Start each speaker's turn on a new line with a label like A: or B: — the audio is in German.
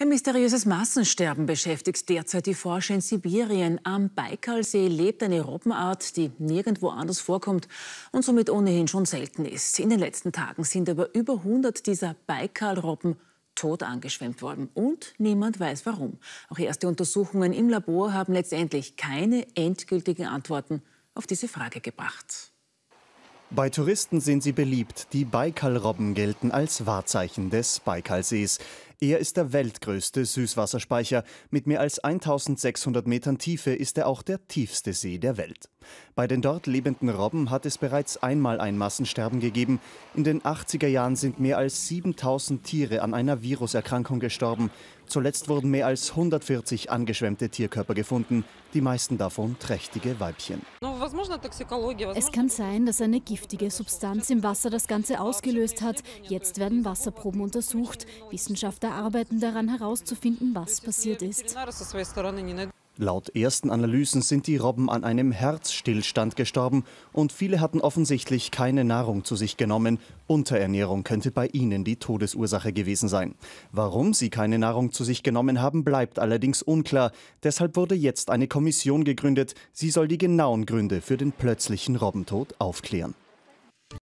A: Ein mysteriöses Massensterben beschäftigt derzeit die Forscher in Sibirien. Am Baikalsee lebt eine Robbenart, die nirgendwo anders vorkommt und somit ohnehin schon selten ist. In den letzten Tagen sind aber über 100 dieser Baikal-Robben tot angeschwemmt worden. Und niemand weiß warum. Auch erste Untersuchungen im Labor haben letztendlich keine endgültigen Antworten auf diese Frage gebracht.
B: Bei Touristen sind sie beliebt. Die Baikalrobben gelten als Wahrzeichen des Baikalsees. Er ist der weltgrößte Süßwasserspeicher. Mit mehr als 1600 Metern Tiefe ist er auch der tiefste See der Welt. Bei den dort lebenden Robben hat es bereits einmal ein Massensterben gegeben. In den 80er Jahren sind mehr als 7000 Tiere an einer Viruserkrankung gestorben. Zuletzt wurden mehr als 140 angeschwemmte Tierkörper gefunden, die meisten davon trächtige Weibchen.
C: Es kann sein, dass eine giftige Substanz im Wasser das Ganze ausgelöst hat. Jetzt werden Wasserproben untersucht. Wissenschaftler Ärzte arbeiten daran herauszufinden, was passiert ist.
B: Laut ersten Analysen sind die Robben an einem Herzstillstand gestorben und viele hatten offensichtlich keine Nahrung zu sich genommen. Unterernährung könnte bei ihnen die Todesursache gewesen sein. Warum sie keine Nahrung zu sich genommen haben, bleibt allerdings unklar. Deshalb wurde jetzt eine Kommission gegründet. Sie soll die genauen Gründe für den plötzlichen Robbentod aufklären.